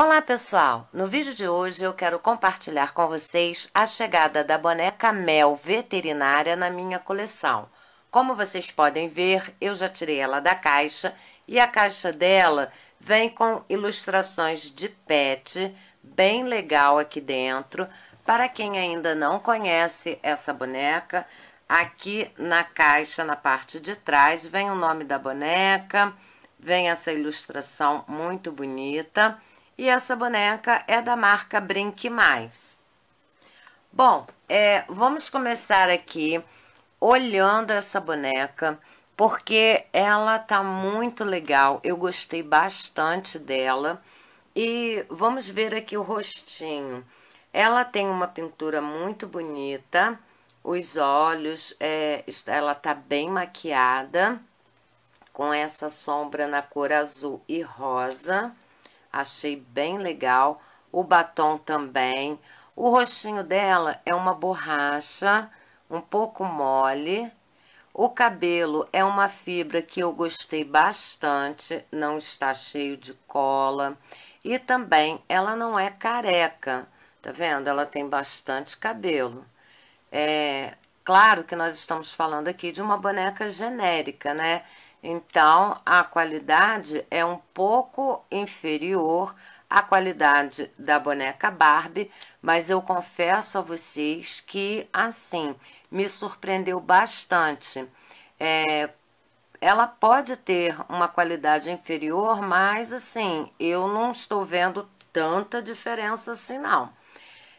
Olá pessoal, no vídeo de hoje eu quero compartilhar com vocês a chegada da boneca Mel veterinária na minha coleção. Como vocês podem ver, eu já tirei ela da caixa e a caixa dela vem com ilustrações de pet, bem legal aqui dentro. Para quem ainda não conhece essa boneca, aqui na caixa, na parte de trás, vem o nome da boneca, vem essa ilustração muito bonita e essa boneca é da marca Brinque Mais. Bom, é, vamos começar aqui olhando essa boneca, porque ela tá muito legal. Eu gostei bastante dela. E vamos ver aqui o rostinho. Ela tem uma pintura muito bonita, os olhos, é, ela tá bem maquiada, com essa sombra na cor azul e rosa achei bem legal. O batom também. O rostinho dela é uma borracha, um pouco mole. O cabelo é uma fibra que eu gostei bastante, não está cheio de cola. E também ela não é careca, tá vendo? Ela tem bastante cabelo. É, claro que nós estamos falando aqui de uma boneca genérica, né? Então, a qualidade é um pouco inferior à qualidade da boneca Barbie, mas eu confesso a vocês que, assim, me surpreendeu bastante. É, ela pode ter uma qualidade inferior, mas, assim, eu não estou vendo tanta diferença assim, não.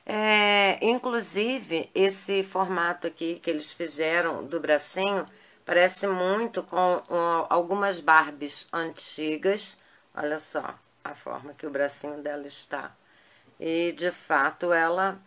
É, inclusive, esse formato aqui que eles fizeram do bracinho Parece muito com algumas Barbies antigas. Olha só a forma que o bracinho dela está. E, de fato, ela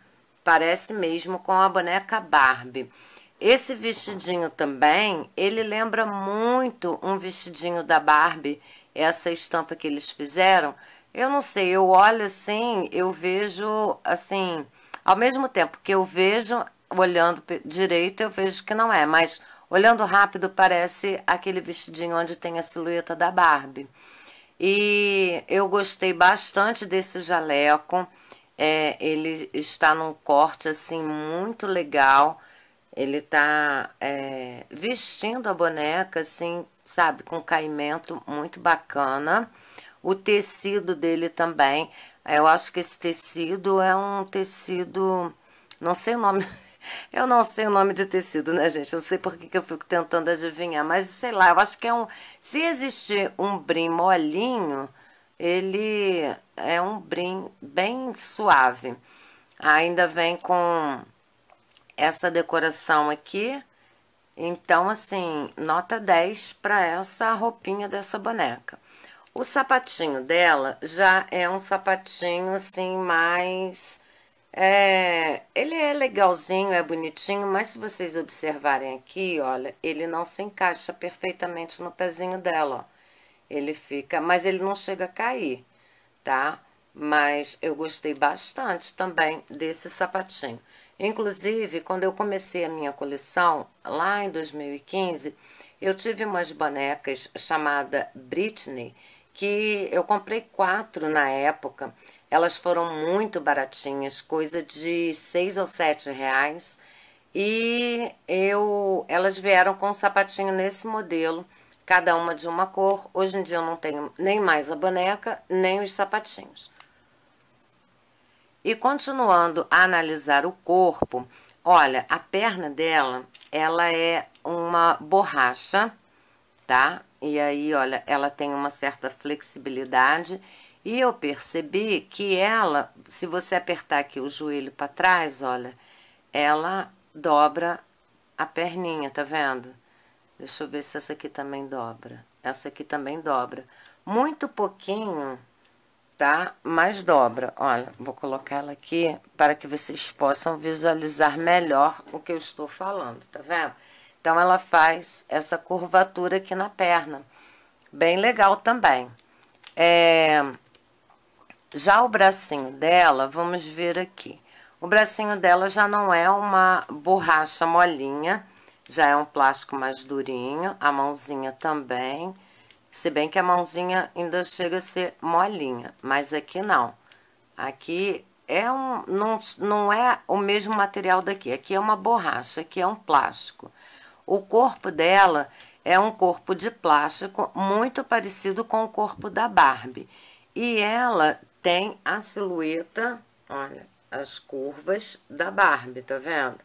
parece mesmo com a boneca Barbie. Esse vestidinho também, ele lembra muito um vestidinho da Barbie, essa estampa que eles fizeram. Eu não sei, eu olho assim, eu vejo assim, ao mesmo tempo que eu vejo olhando direito, eu vejo que não é, mas Olhando rápido, parece aquele vestidinho onde tem a silhueta da Barbie. E eu gostei bastante desse jaleco. É, ele está num corte assim muito legal. Ele está é, vestindo a boneca assim, sabe, com caimento muito bacana. O tecido dele também, eu acho que esse tecido é um tecido, não sei o nome eu não sei o nome de tecido, né, gente? Eu sei por que, que eu fico tentando adivinhar, mas sei lá, eu acho que é um. Se existir um brim molinho, ele é um brim bem suave. Ainda vem com essa decoração aqui. Então, assim, nota 10 para essa roupinha dessa boneca. O sapatinho dela já é um sapatinho, assim, mais é, ele é legalzinho, é bonitinho, mas se vocês observarem aqui, olha, ele não se encaixa perfeitamente no pezinho dela, ó. Ele fica, mas ele não chega a cair, tá? Mas eu gostei bastante também desse sapatinho. Inclusive, quando eu comecei a minha coleção, lá em 2015, eu tive umas bonecas chamada Britney, que eu comprei quatro na época, elas foram muito baratinhas, coisa de seis ou sete reais. E eu, elas vieram com um sapatinho nesse modelo, cada uma de uma cor. Hoje em dia eu não tenho nem mais a boneca, nem os sapatinhos. E continuando a analisar o corpo, olha, a perna dela, ela é uma borracha, tá? E aí, olha, ela tem uma certa flexibilidade e eu percebi que ela, se você apertar aqui o joelho para trás, olha, ela dobra a perninha, tá vendo? Deixa eu ver se essa aqui também dobra. Essa aqui também dobra. Muito pouquinho, tá? Mas dobra. Olha, vou colocar ela aqui para que vocês possam visualizar melhor o que eu estou falando, tá vendo? Então, ela faz essa curvatura aqui na perna. Bem legal também. É... Já o bracinho dela, vamos ver aqui. O bracinho dela já não é uma borracha molinha, já é um plástico mais durinho, a mãozinha também. Se bem que a mãozinha ainda chega a ser molinha, mas aqui não. Aqui é um, não, não é o mesmo material daqui, aqui é uma borracha, aqui é um plástico. O corpo dela é um corpo de plástico muito parecido com o corpo da Barbie. E ela tem a silhueta, olha, as curvas da Barbie, tá vendo?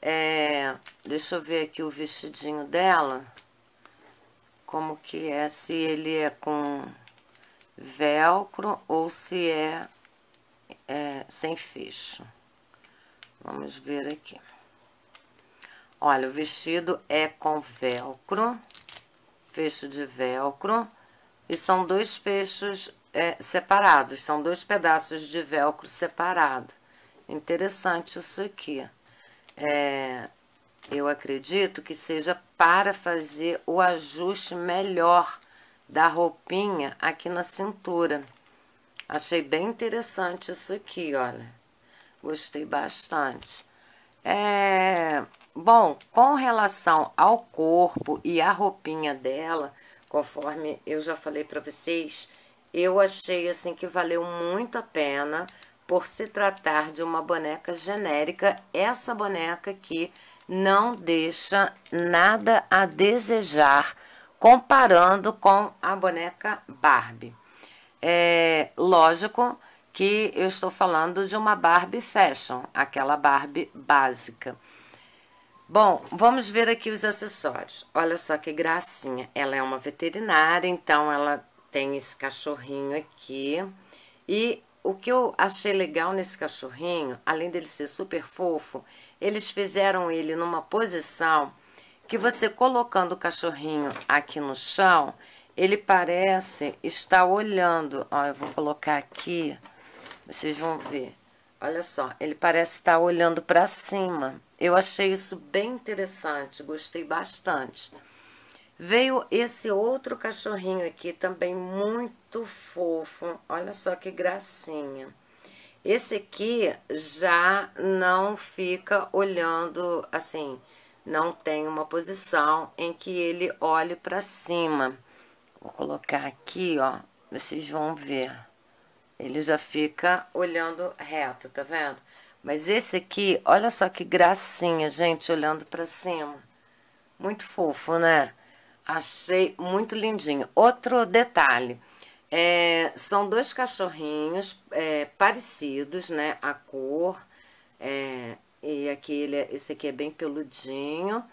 É, deixa eu ver aqui o vestidinho dela, como que é, se ele é com velcro ou se é, é sem fecho. Vamos ver aqui. Olha, o vestido é com velcro, fecho de velcro, e são dois fechos é, separados, são dois pedaços de velcro separado. Interessante isso aqui. É, eu acredito que seja para fazer o ajuste melhor da roupinha aqui na cintura. Achei bem interessante isso aqui, olha. Gostei bastante. É, bom, com relação ao corpo e à roupinha dela, conforme eu já falei para vocês, eu achei assim que valeu muito a pena por se tratar de uma boneca genérica, essa boneca aqui não deixa nada a desejar comparando com a boneca Barbie. É lógico que eu estou falando de uma Barbie Fashion, aquela Barbie básica. Bom, vamos ver aqui os acessórios. Olha só que gracinha. Ela é uma veterinária, então ela tem esse cachorrinho aqui. E o que eu achei legal nesse cachorrinho, além dele ser super fofo, eles fizeram ele numa posição que você colocando o cachorrinho aqui no chão, ele parece estar olhando. Ó, eu vou colocar aqui, vocês vão ver. Olha só, ele parece estar olhando para cima. Eu achei isso bem interessante, gostei bastante. Veio esse outro cachorrinho aqui, também muito fofo. Olha só que gracinha. Esse aqui já não fica olhando assim, não tem uma posição em que ele olhe para cima. Vou colocar aqui, ó, vocês vão ver. Ele já fica olhando reto, tá vendo? Mas esse aqui, olha só que gracinha, gente, olhando para cima. Muito fofo, né? Achei muito lindinho. Outro detalhe. É, são dois cachorrinhos é, parecidos, né? A cor. É, e aqui ele, é, esse aqui é bem peludinho.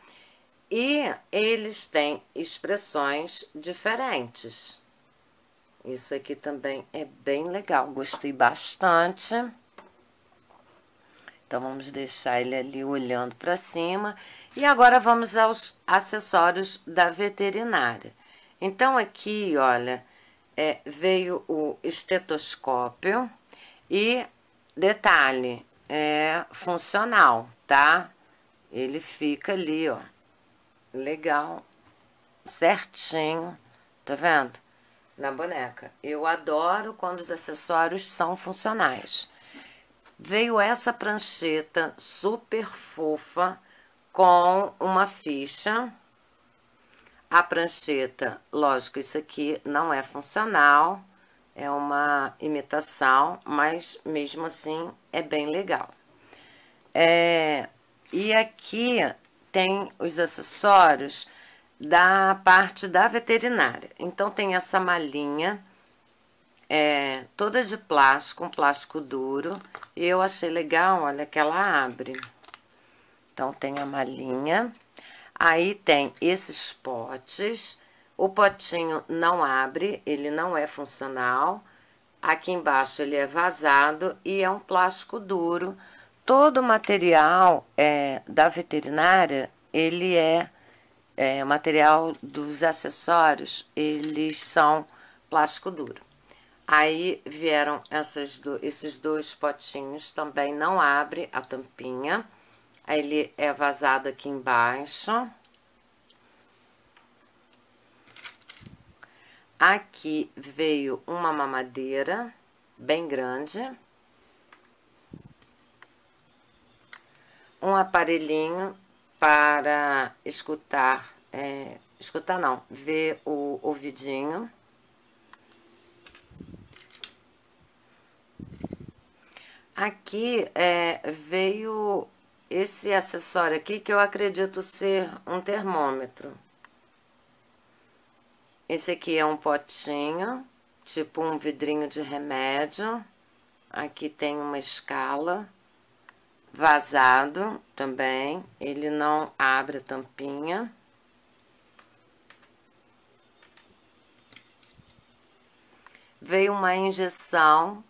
E eles têm expressões diferentes. Isso aqui também é bem legal. Gostei bastante. Então vamos deixar ele ali olhando para cima. E agora vamos aos acessórios da veterinária. Então aqui, olha, é, veio o estetoscópio e detalhe, é funcional, tá? Ele fica ali, ó, legal, certinho, tá vendo? Na boneca. Eu adoro quando os acessórios são funcionais veio essa prancheta super fofa com uma ficha. A prancheta, lógico, isso aqui não é funcional, é uma imitação, mas mesmo assim é bem legal. É, e aqui tem os acessórios da parte da veterinária. Então, tem essa malinha é, toda de plástico, um plástico duro. E eu achei legal, olha, que ela abre. Então, tem a malinha. Aí tem esses potes. O potinho não abre, ele não é funcional. Aqui embaixo ele é vazado e é um plástico duro. Todo o material é, da veterinária, ele é, é material dos acessórios, eles são plástico duro. Aí vieram do, esses dois potinhos, também não abre a tampinha. Aí ele é vazado aqui embaixo. Aqui veio uma mamadeira bem grande. Um aparelhinho para escutar, é, escutar não, ver o ouvidinho. Aqui é, veio esse acessório aqui que eu acredito ser um termômetro. Esse aqui é um potinho, tipo um vidrinho de remédio. Aqui tem uma escala vazado também, ele não abre a tampinha. Veio uma injeção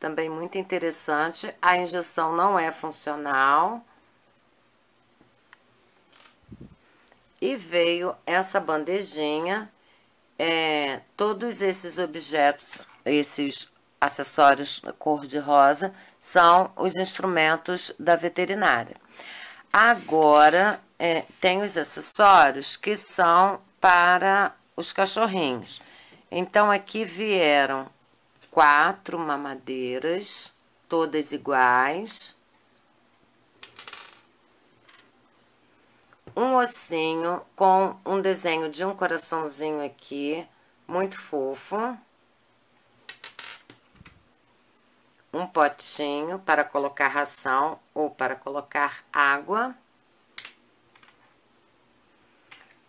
também muito interessante. A injeção não é funcional. E veio essa bandejinha, é, todos esses objetos, esses acessórios cor de rosa, são os instrumentos da veterinária. Agora, é, tem os acessórios que são para os cachorrinhos. Então, aqui vieram quatro mamadeiras, todas iguais. Um ossinho com um desenho de um coraçãozinho aqui, muito fofo. Um potinho para colocar ração ou para colocar água.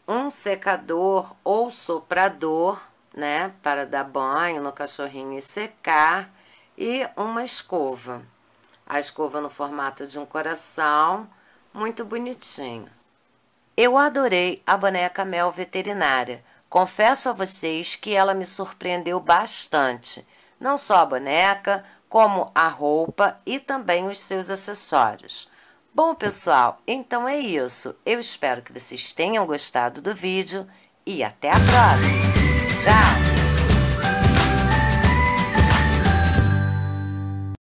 Um secador ou soprador né, para dar banho no cachorrinho e secar, e uma escova. A escova no formato de um coração, muito bonitinho. Eu adorei a boneca Mel veterinária. Confesso a vocês que ela me surpreendeu bastante, não só a boneca, como a roupa e também os seus acessórios. Bom, pessoal, então é isso. Eu espero que vocês tenham gostado do vídeo e até a próxima! south.